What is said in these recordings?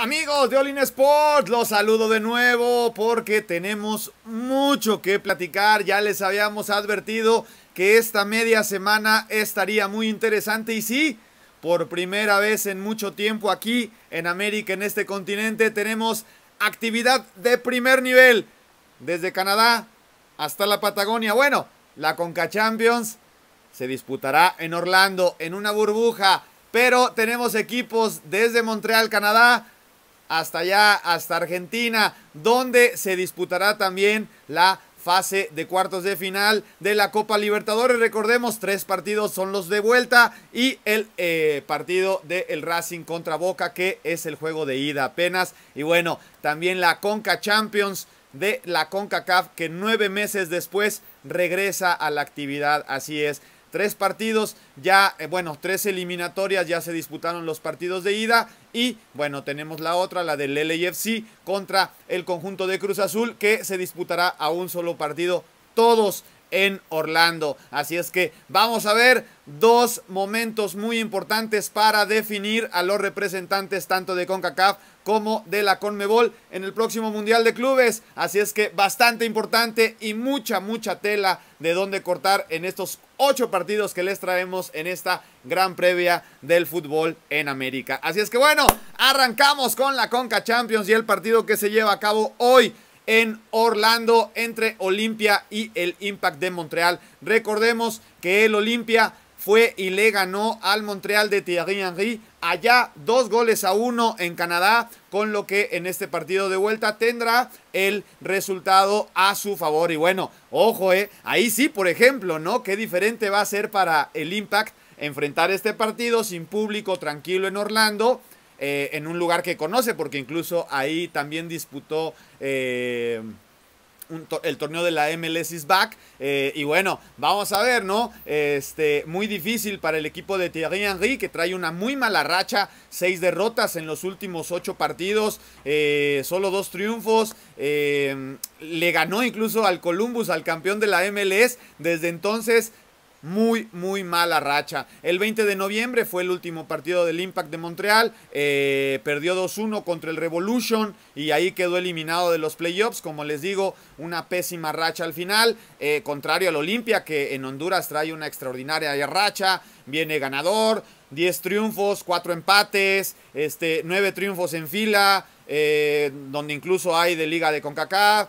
Amigos de All In Sport, los saludo de nuevo porque tenemos mucho que platicar. Ya les habíamos advertido que esta media semana estaría muy interesante y sí, por primera vez en mucho tiempo aquí en América, en este continente, tenemos actividad de primer nivel desde Canadá hasta la Patagonia. Bueno, la Conca Champions se disputará en Orlando en una burbuja, pero tenemos equipos desde Montreal, Canadá hasta allá, hasta Argentina, donde se disputará también la fase de cuartos de final de la Copa Libertadores. Recordemos, tres partidos son los de vuelta y el eh, partido del el Racing contra Boca, que es el juego de ida apenas. Y bueno, también la Conca Champions de la CONCACAF, que nueve meses después regresa a la actividad. Así es. Tres partidos, ya, eh, bueno, tres eliminatorias, ya se disputaron los partidos de ida y bueno, tenemos la otra, la del LAFC contra el conjunto de Cruz Azul que se disputará a un solo partido, todos en Orlando. Así es que vamos a ver dos momentos muy importantes para definir a los representantes tanto de CONCACAF como de la CONMEBOL en el próximo Mundial de Clubes. Así es que bastante importante y mucha, mucha tela de dónde cortar en estos ocho partidos que les traemos en esta gran previa del fútbol en América. Así es que bueno, arrancamos con la Conca Champions y el partido que se lleva a cabo hoy en Orlando entre Olimpia y el Impact de Montreal. Recordemos que el Olimpia fue y le ganó al Montreal de Thierry Henry allá dos goles a uno en Canadá, con lo que en este partido de vuelta tendrá el resultado a su favor. Y bueno, ojo, eh, ahí sí, por ejemplo, ¿no? Qué diferente va a ser para el Impact enfrentar este partido sin público, tranquilo en Orlando. Eh, en un lugar que conoce, porque incluso ahí también disputó eh, el torneo de la MLS is back. Eh, y bueno, vamos a ver, ¿no? Este, muy difícil para el equipo de Thierry Henry, que trae una muy mala racha, seis derrotas en los últimos ocho partidos, eh, solo dos triunfos. Eh, le ganó incluso al Columbus, al campeón de la MLS. Desde entonces muy, muy mala racha. El 20 de noviembre fue el último partido del Impact de Montreal. Eh, perdió 2-1 contra el Revolution y ahí quedó eliminado de los playoffs. Como les digo, una pésima racha al final. Eh, contrario al Olimpia, que en Honduras trae una extraordinaria racha. Viene ganador, 10 triunfos, 4 empates, este, 9 triunfos en fila, eh, donde incluso hay de Liga de CONCACAF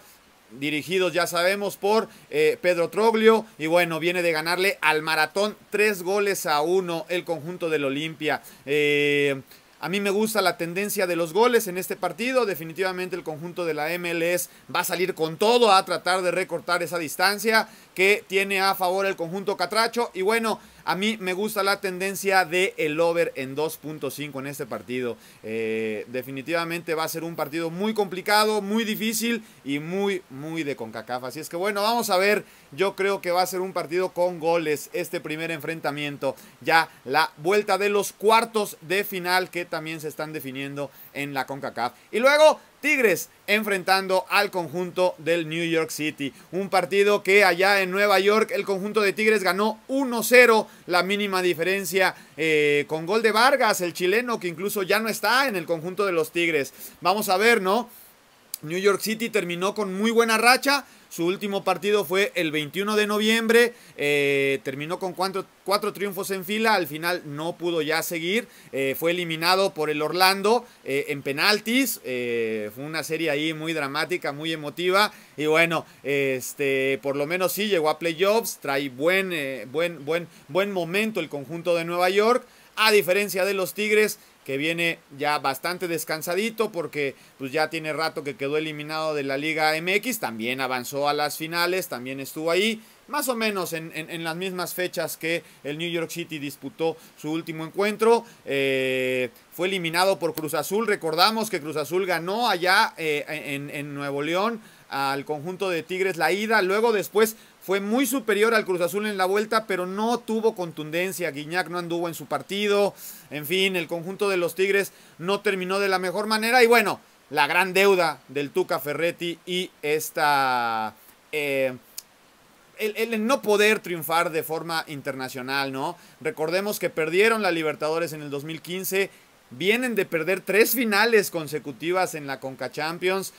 dirigidos ya sabemos por eh, Pedro Troglio y bueno, viene de ganarle al maratón tres goles a uno el conjunto del Olimpia. Eh, a mí me gusta la tendencia de los goles en este partido. Definitivamente el conjunto de la MLS va a salir con todo a tratar de recortar esa distancia que tiene a favor el conjunto Catracho. Y bueno, a mí me gusta la tendencia de el over en 2.5 en este partido. Eh, definitivamente va a ser un partido muy complicado, muy difícil y muy, muy de CONCACAF. Así es que bueno, vamos a ver. Yo creo que va a ser un partido con goles este primer enfrentamiento. Ya la vuelta de los cuartos de final que también se están definiendo en la CONCACAF. Y luego Tigres enfrentando al conjunto del New York City. Un partido que allá en Nueva York el conjunto de Tigres ganó 1-0, la mínima diferencia eh, con gol de Vargas, el chileno que incluso ya no está en el conjunto de los Tigres. Vamos a ver, ¿no? New York City terminó con muy buena racha. Su último partido fue el 21 de noviembre. Eh, terminó con cuatro, triunfos en fila. Al final no pudo ya seguir. Eh, fue eliminado por el Orlando eh, en penaltis. fue una serie ahí muy dramática, muy emotiva. Y bueno, este, por lo menos sí llegó a playoffs. Trae buen, buen, buen, buen momento el conjunto de Nueva York. A diferencia de los Tigres, que viene ya bastante descansadito porque pues ya tiene rato que quedó eliminado de la Liga MX, también avanzó a las finales, también estuvo ahí, más o menos en, las mismas fechas que el New York City disputó su último encuentro. Eh, fue eliminado por Cruz Azul, recordamos que Cruz Azul ganó allá eh, en, en Nuevo León al conjunto de Tigres la ida, luego después fue muy superior al Cruz Azul en la vuelta, pero no tuvo contundencia. Guiñac no anduvo en su partido. En fin, el conjunto de los Tigres no terminó de la mejor manera. Y bueno, la gran deuda del Tuca Ferretti y esta... Eh, el, no poder triunfar de forma internacional, ¿no? Recordemos que perdieron la Libertadores en el 2015, vienen de perder tres finales consecutivas en la Conca Champions,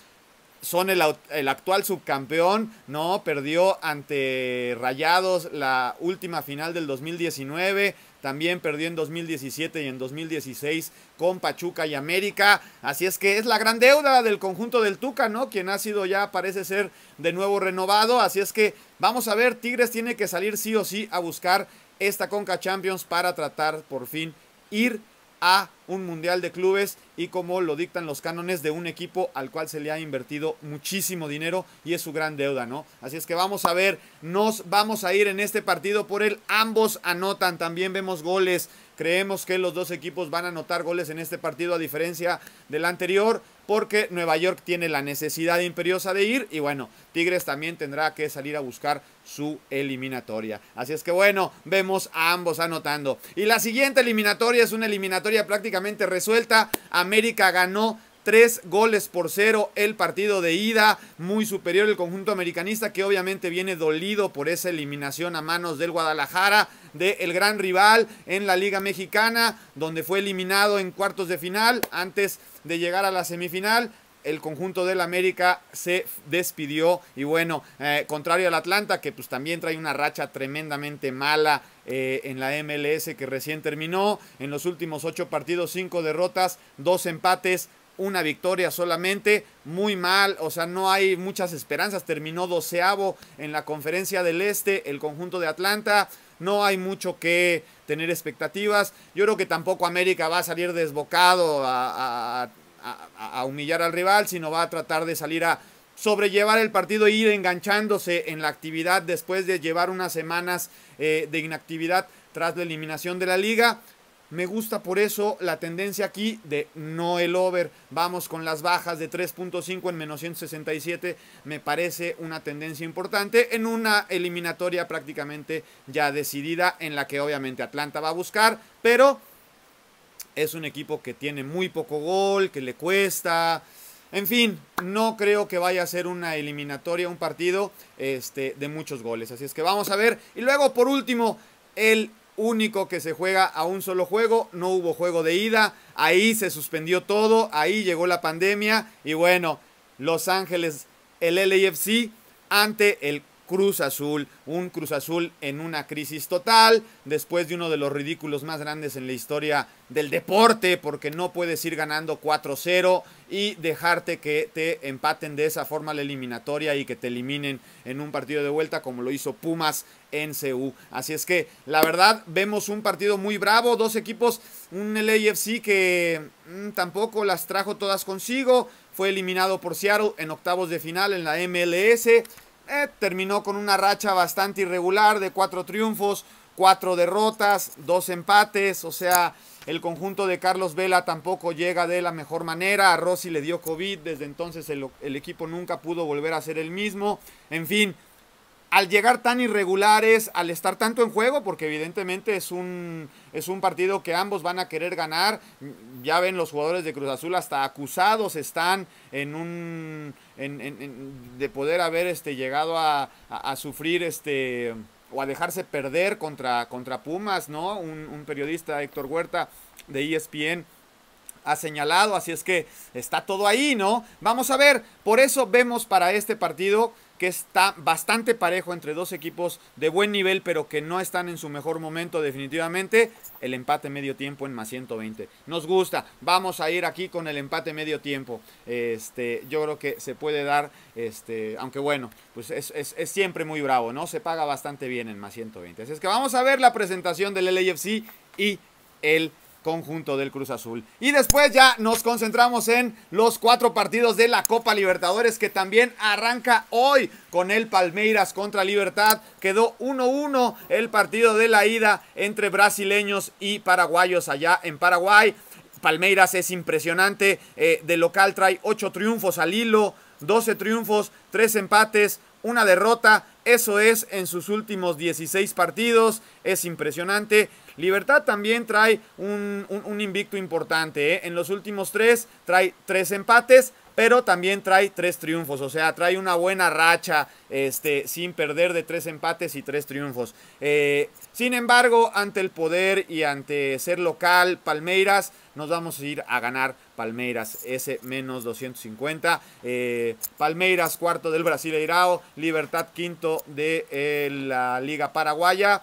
son el, actual subcampeón, ¿no? Perdió ante Rayados la última final del 2019, también perdió en 2017 y en 2016 con Pachuca y América, así es que es la gran deuda del conjunto del Tuca, ¿no? Quien ha sido ya, parece ser, de nuevo renovado, así es que vamos a ver, Tigres tiene que salir sí o sí a buscar esta Conca Champions para tratar por fin ir a un mundial de clubes y como lo dictan los cánones de un equipo al cual se le ha invertido muchísimo dinero y es su gran deuda, ¿no? Así es que vamos a ver, nos vamos a ir en este partido por él ambos anotan, también vemos goles, Creemos que los dos equipos van a anotar goles en este partido a diferencia del anterior porque Nueva York tiene la necesidad imperiosa de ir y bueno, Tigres también tendrá que salir a buscar su eliminatoria. Así es que bueno, vemos a ambos anotando. Y la siguiente eliminatoria es una eliminatoria prácticamente resuelta. América ganó Tres goles por cero el partido de ida, muy superior el conjunto americanista que obviamente viene dolido por esa eliminación a manos del Guadalajara, del el gran rival en la Liga Mexicana, donde fue eliminado en cuartos de final antes de llegar a la semifinal el conjunto del América se despidió y bueno, eh, contrario al Atlanta que pues también trae una racha tremendamente mala eh, en la MLS que recién terminó, en los últimos ocho partidos cinco derrotas, dos empates, una victoria solamente, muy mal, o sea, no hay muchas esperanzas, terminó doceavo en la conferencia del Este, el conjunto de Atlanta, no hay mucho que tener expectativas, yo creo que tampoco América va a salir desbocado a, humillar al rival, sino va a tratar de salir a sobrellevar el partido e ir enganchándose en la actividad después de llevar unas semanas eh, de inactividad tras la eliminación de la liga. Me gusta por eso la tendencia aquí de no el over. Vamos con las bajas de 3.5 en menos 167. Me parece una tendencia importante en una eliminatoria prácticamente ya decidida en la que obviamente Atlanta va a buscar. Pero es un equipo que tiene muy poco gol, que le cuesta. En fin, no creo que vaya a ser una eliminatoria, un partido este, de muchos goles. Así es que vamos a ver. Y luego, por último, el único que se juega a un solo juego, no hubo juego de ida, ahí se suspendió todo, ahí llegó la pandemia y bueno, Los Ángeles, el LAFC ante el Cruz Azul, un Cruz Azul en una crisis total, después de uno de los ridículos más grandes en la historia del deporte, porque no puedes ir ganando 4-0 y dejarte que te empaten de esa forma la eliminatoria y que te eliminen en un partido de vuelta como lo hizo Pumas en CU. Así es que la verdad vemos un partido muy bravo, dos equipos, un LAFC que mm, tampoco las trajo todas consigo, fue eliminado por Seattle en octavos de final en la MLS. Eh, terminó con una racha bastante irregular de cuatro triunfos, cuatro derrotas, dos empates, o sea, el conjunto de Carlos Vela tampoco llega de la mejor manera. A Rossi le dio COVID, desde entonces el, el, equipo nunca pudo volver a ser el mismo. En fin, al llegar tan irregulares, al estar tanto en juego, porque evidentemente es un, es un partido que ambos van a querer ganar. Ya ven los jugadores de Cruz Azul hasta acusados están en un de poder haber este, llegado a, a, sufrir este o a dejarse perder contra, contra Pumas, ¿no? Un, un periodista, Héctor Huerta, de ESPN, ha señalado, así es que está todo ahí, ¿no? Vamos a ver, por eso vemos para este partido que está bastante parejo entre dos equipos de buen nivel, pero que no están en su mejor momento definitivamente. El empate medio tiempo en más 120. Nos gusta. Vamos a ir aquí con el empate medio tiempo. Este, yo creo que se puede dar, este, aunque bueno, pues es, siempre muy bravo, ¿no? Se paga bastante bien en más 120. Así es que vamos a ver la presentación del LAFC y el conjunto del Cruz Azul. Y después ya nos concentramos en los cuatro partidos de la Copa Libertadores que también arranca hoy con el Palmeiras contra Libertad. Quedó 1-1 el partido de la ida entre brasileños y paraguayos allá en Paraguay. Palmeiras es impresionante, eh, de local trae 8 triunfos al hilo, 12 triunfos, 3 empates, una derrota. Eso es en sus últimos 16 partidos. Es impresionante. Libertad también trae un, invicto importante. ¿eh? En los últimos tres trae tres empates, pero también trae tres triunfos. O sea, trae una buena racha este, sin perder de tres empates y tres triunfos. Eh, sin embargo, ante el poder y ante ser local, Palmeiras, nos vamos a ir a ganar Palmeiras, ese menos 250. Eh, Palmeiras, cuarto del Brasileirao, Libertad, quinto de la Liga Paraguaya.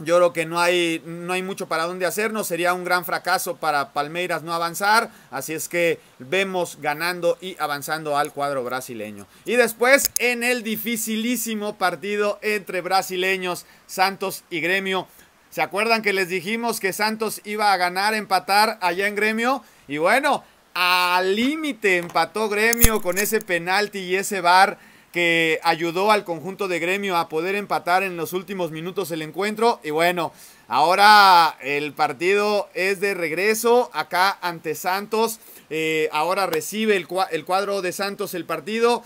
Yo creo que no hay, no hay mucho para dónde hacernos. Sería un gran fracaso para Palmeiras no avanzar. Así es que vemos ganando y avanzando al cuadro brasileño. Y después en el dificilísimo partido entre brasileños, Santos y Gremio. ¿Se acuerdan que les dijimos que Santos iba a ganar, empatar allá en Gremio? Y bueno, al límite empató Gremio con ese penalti y ese bar que ayudó al conjunto de gremio a poder empatar en los últimos minutos el encuentro. Y bueno, ahora el partido es de regreso acá ante Santos. Eh, ahora recibe el, cuadro de Santos el partido.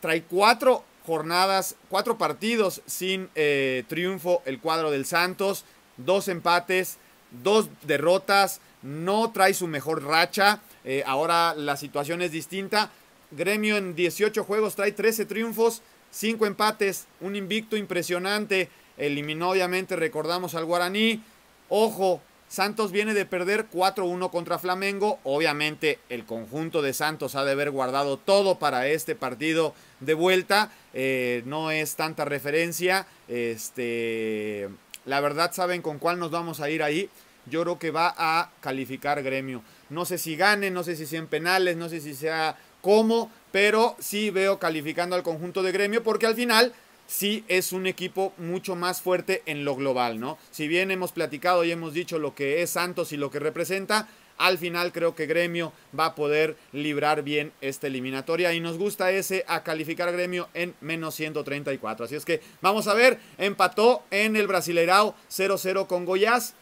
Trae cuatro jornadas, cuatro partidos sin eh, triunfo el cuadro del Santos. Dos empates, dos derrotas. No trae su mejor racha. Eh, ahora la situación es distinta. Gremio en 18 juegos trae 13 triunfos, 5 empates, un invicto impresionante. Eliminó obviamente, recordamos al Guaraní. Ojo, Santos viene de perder 4-1 contra Flamengo. Obviamente el conjunto de Santos ha de haber guardado todo para este partido de vuelta. Eh, no es tanta referencia. Este, la verdad saben con cuál nos vamos a ir ahí. Yo creo que va a calificar gremio. No sé si gane, no sé si sea en penales, no sé si sea cómo, pero sí veo calificando al conjunto de gremio porque al final sí es un equipo mucho más fuerte en lo global, ¿no? Si bien hemos platicado y hemos dicho lo que es Santos y lo que representa, al final creo que Gremio va a poder librar bien esta eliminatoria y nos gusta ese a calificar Gremio en menos 134. Así es que vamos a ver, empató en el Brasileirao 0-0 con Goiás,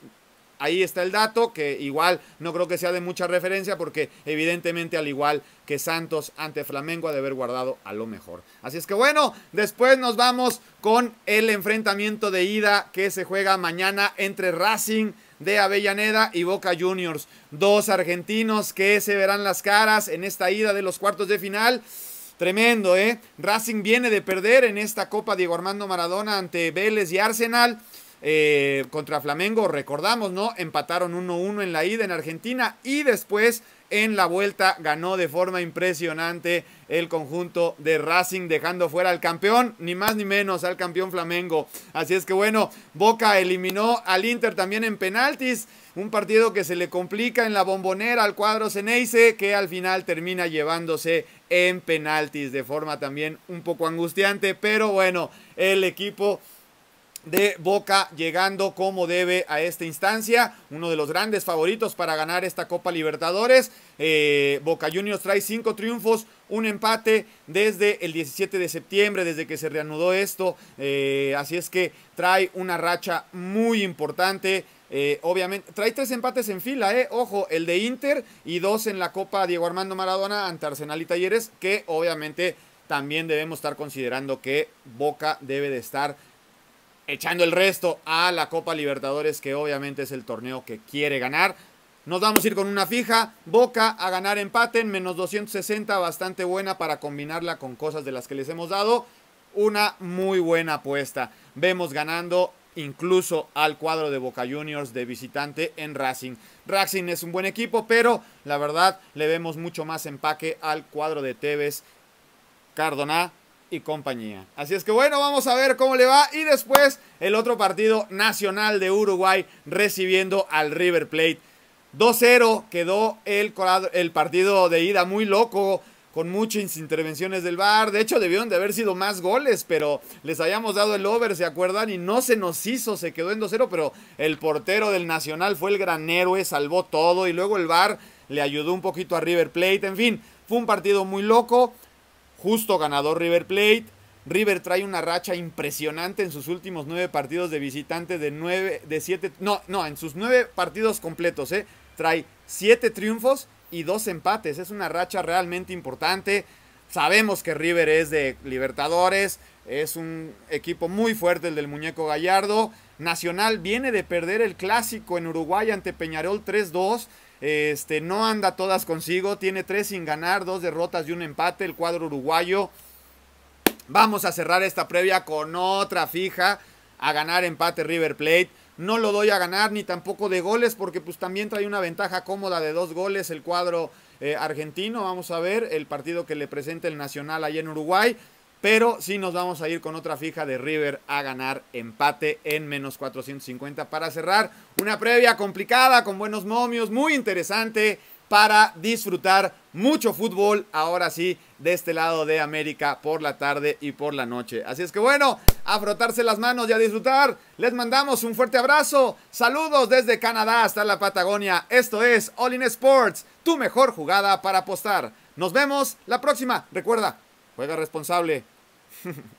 ahí está el dato, que igual no creo que sea de mucha referencia, porque evidentemente al igual que Santos ante Flamengo ha de haber guardado a lo mejor. Así es que bueno, después nos vamos con el enfrentamiento de ida que se juega mañana entre Racing de Avellaneda y Boca Juniors. Dos argentinos que se verán las caras en esta ida de los cuartos de final. Tremendo, ¿eh? Racing viene de perder en esta Copa Diego Armando Maradona ante Vélez y Arsenal. Eh, contra Flamengo, recordamos, ¿no? Empataron 1-1 en la ida en Argentina y después en la vuelta ganó de forma impresionante el conjunto de Racing, dejando fuera al campeón, ni más ni menos al campeón Flamengo. Así es que bueno, Boca eliminó al Inter también en penaltis, un partido que se le complica en la bombonera al cuadro Ceneice, que al final termina llevándose en penaltis de forma también un poco angustiante, pero bueno, el equipo de Boca llegando como debe a esta instancia, uno de los grandes favoritos para ganar esta Copa Libertadores. Eh, Boca Juniors trae cinco triunfos, un empate desde el 17 de septiembre, desde que se reanudó esto. Eh, así es que trae una racha muy importante. Eh, obviamente, trae tres empates en fila, eh. Ojo, el de Inter y dos en la Copa Diego Armando Maradona ante Arsenal y Talleres, que obviamente también debemos estar considerando que Boca debe de estar echando el resto a la Copa Libertadores, que obviamente es el torneo que quiere ganar. Nos vamos a ir con una fija. Boca a ganar empate en menos 260, bastante buena para combinarla con cosas de las que les hemos dado. Una muy buena apuesta. Vemos ganando incluso al cuadro de Boca Juniors de visitante en Racing. Racing es un buen equipo, pero la verdad le vemos mucho más empaque al cuadro de Tevez Cardona y compañía. Así es que bueno, vamos a ver cómo le va. Y después el otro partido nacional de Uruguay recibiendo al River Plate. 2-0 quedó el, el partido de ida muy loco, con muchas intervenciones del VAR. De hecho, debieron de haber sido más goles, pero les habíamos dado el over, ¿se acuerdan? Y no se nos hizo, se quedó en 2-0, pero el portero del Nacional fue el gran héroe, salvó todo y luego el VAR le ayudó un poquito a River Plate. En fin, fue un partido muy loco justo ganador River Plate. River trae una racha impresionante en sus últimos nueve partidos de visitante de nueve, de siete, no, no, en sus nueve partidos completos, ¿eh? Trae siete triunfos y dos empates. Es una racha realmente importante. Sabemos que River es de Libertadores, es un equipo muy fuerte el del muñeco Gallardo. Nacional viene de perder el clásico en Uruguay ante Peñarol 3-2. Este, no anda todas consigo, tiene tres sin ganar, dos derrotas y un empate, el cuadro uruguayo. Vamos a cerrar esta previa con otra fija a ganar empate River Plate. No lo doy a ganar ni tampoco de goles porque pues también trae una ventaja cómoda de dos goles el cuadro eh, argentino. Vamos a ver el partido que le presenta el Nacional allá en Uruguay. Pero sí nos vamos a ir con otra fija de River a ganar empate en menos 450 para cerrar una previa complicada con buenos momios, muy interesante para disfrutar mucho fútbol ahora sí de este lado de América por la tarde y por la noche. Así es que bueno, a frotarse las manos y a disfrutar. Les mandamos un fuerte abrazo. Saludos desde Canadá hasta la Patagonia. Esto es All in Sports, tu mejor jugada para apostar. Nos vemos la próxima. Recuerda, Juega responsable.